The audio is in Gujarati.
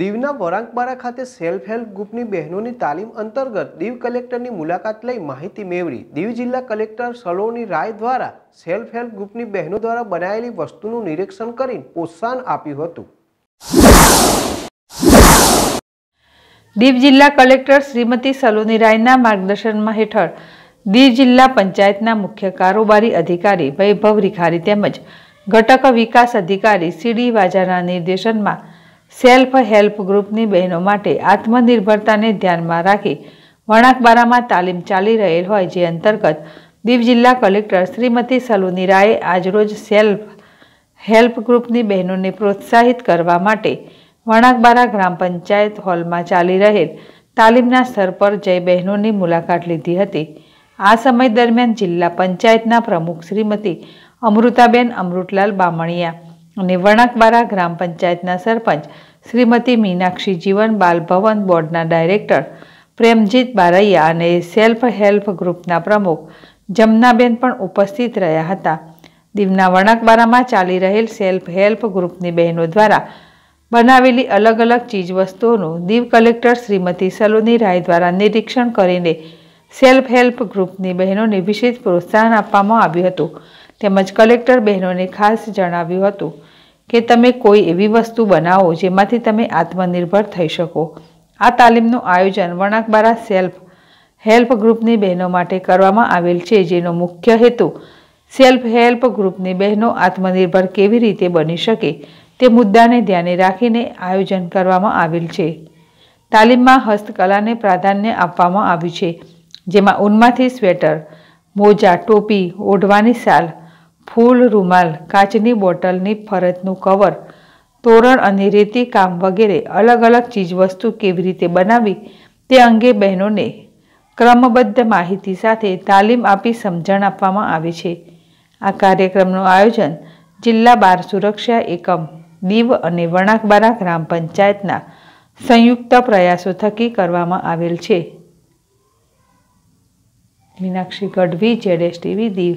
દીવના વરાંકબારા ખાતે સેલ્ફ હેલ્પ ગ્રુપની બહેનોની તાલીમ અંતર્ગત દીવ કલેક્ટરની મુલાકાત લઈ માહિતી મેળવી દીવ જિલ્લા કલેક્ટર સલોની રાય દ્વારા સેલ્ફ હેલ્પ ગ્રુપની બહેનો દ્વારા બનાવેલી વસ્તુનું નિરીક્ષણ કરી પ્રોત્સાહન આપ્યું હતું દીવ જિલ્લા કલેક્ટર શ્રીમતી સલોની રાયના માર્ગદર્શનમાં હેઠળ દીવ જિલ્લા પંચાયતના મુખ્ય કારોબારી અધિકારી વૈભવ રિખારી તેમજ ઘટક વિકાસ અધિકારી સીડી વાજાના નિર્દેશનમાં સેલ્ફ હેલ્પ ગ્રુપની બહેનો માટે આત્મનિર્ભરતાને ધ્યાનમાં રાખી વણાક તાલીમ ચાલી રહેલ હોય જે અંતર્ગત દીવ જિલ્લા કલેક્ટર શ્રીમતી સલોની રાયે આજરોજ સેલ્ફ હેલ્પ ગ્રુપની બહેનોને પ્રોત્સાહિત કરવા માટે વણાકબારા ગ્રામ પંચાયત હોલમાં ચાલી રહેલ તાલીમના સ્તર પર જય બહેનોની મુલાકાત લીધી હતી આ સમય દરમિયાન જિલ્લા પંચાયતના પ્રમુખ શ્રીમતી અમૃતાબેન અમૃતલાલ બામણિયા અને વણાકબારા ગ્રામ પંચાયતના સરપંચ શ્રીમતી મીનાક્ષી જીવન બાલભવન બોર્ડના ડાયરેક્ટર પ્રેમજીત બારૈયા અને સેલ્ફ હેલ્પ ગ્રુપના પ્રમુખ જમનાબેન પણ ઉપસ્થિત રહ્યા હતા દીવના વણાકબારામાં ચાલી રહેલ સેલ્ફ હેલ્પ ગ્રુપની બહેનો દ્વારા બનાવેલી અલગ અલગ ચીજવસ્તુઓનું દીવ કલેક્ટર શ્રીમતી સલોની રાય દ્વારા નિરીક્ષણ કરીને સેલ્ફ હેલ્પ ગ્રુપની બહેનોને વિશેષ પ્રોત્સાહન આપવામાં આવ્યું હતું તેમજ કલેક્ટર બહેનોને ખાસ જણાવ્યું હતું કે તમે કોઈ એવી વસ્તુ બનાવો જેમાંથી તમે આત્મનિર્ભર થઈ શકો આ તાલીમનું આયોજન વણાકબારા સેલ્ફ હેલ્પ ગ્રુપની બહેનો માટે કરવામાં આવેલ છે જેનો મુખ્ય હેતુ સેલ્ફ હેલ્પ ગ્રુપની બહેનો આત્મનિર્ભર કેવી રીતે બની શકે તે મુદ્દાને ધ્યાને રાખીને આયોજન કરવામાં આવેલ છે તાલીમમાં હસ્તકલાને પ્રાધાન્ય આપવામાં આવ્યું છે જેમાં ઊનમાંથી સ્વેટર મોજા ટોપી ઓઢવાની શાલ ફૂલ રૂમાલ કાચની બોટલની ફરતનું કવર તોરણ અને રેતી કામ વગેરે અલગ અલગ ચીજવસ્તુ કેવી રીતે બનાવી તે અંગે બહેનોને ક્રમબદ્ધ માહિતી સાથે તાલીમ આપી સમજણ આપવામાં આવે છે આ કાર્યક્રમનું આયોજન જિલ્લા બાર સુરક્ષા એકમ દીવ અને વણાકબારા ગ્રામ પંચાયતના સંયુક્ત પ્રયાસો થકી કરવામાં આવેલ છે મીનાક્ષી ગઢવી જેડેશ ટીવી દીવ